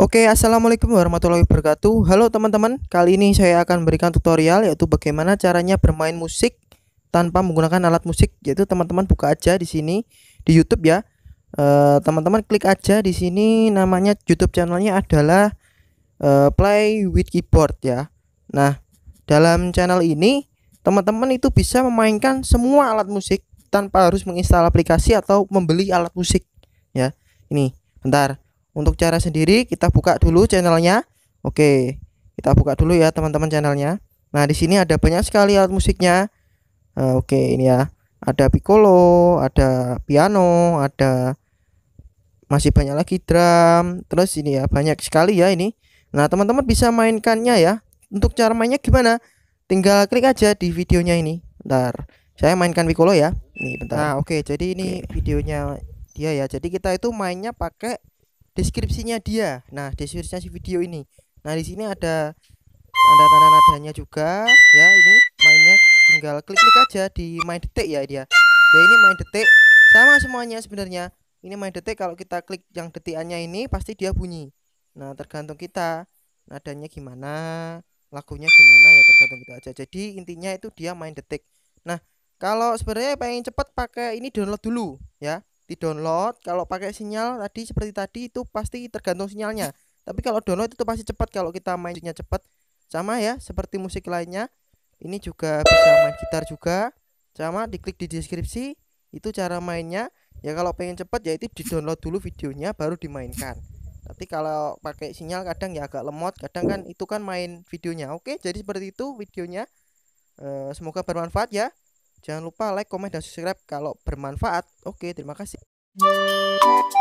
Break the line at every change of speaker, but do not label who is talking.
Oke, assalamualaikum warahmatullahi wabarakatuh. Halo teman-teman, kali ini saya akan berikan tutorial yaitu bagaimana caranya bermain musik tanpa menggunakan alat musik. Yaitu teman-teman buka aja di sini di YouTube ya. Eh, teman-teman klik aja di sini namanya YouTube channelnya adalah eh, Play with Keyboard ya. Nah, dalam channel ini teman-teman itu bisa memainkan semua alat musik tanpa harus menginstal aplikasi atau membeli alat musik ya. Ini, bentar untuk cara sendiri kita buka dulu channelnya. Oke, kita buka dulu ya teman-teman channelnya. Nah di sini ada banyak sekali alat musiknya. Uh, oke ini ya, ada piccolo, ada piano, ada masih banyak lagi drum. Terus ini ya banyak sekali ya ini. Nah teman-teman bisa mainkannya ya. Untuk cara mainnya gimana? Tinggal klik aja di videonya ini. Bentar, saya mainkan piccolo ya. Nih bentar. Nah oke jadi ini oke. videonya dia ya. Jadi kita itu mainnya pakai deskripsinya dia. Nah, deskripsinya si video ini. Nah, di sini ada tanda-tanda nadanya juga ya. Ini mainnya tinggal klik-klik aja di main detik ya dia. Ya ini main detik sama semuanya sebenarnya. Ini main detik kalau kita klik yang detikannya ini pasti dia bunyi. Nah, tergantung kita nadanya gimana, lagunya gimana ya tergantung kita aja. Jadi intinya itu dia main detik. Nah, kalau sebenarnya pengen cepat pakai ini download dulu ya di download kalau pakai sinyal tadi seperti tadi itu pasti tergantung sinyalnya tapi kalau download itu pasti cepat kalau kita mainnya cepat sama ya seperti musik lainnya ini juga bisa main gitar juga sama diklik di deskripsi itu cara mainnya ya kalau pengen cepat ya itu di download dulu videonya baru dimainkan tapi kalau pakai sinyal kadang ya agak lemot kadang kan itu kan main videonya oke jadi seperti itu videonya eh, semoga bermanfaat ya Jangan lupa like, komen, dan subscribe kalau bermanfaat. Oke, terima kasih.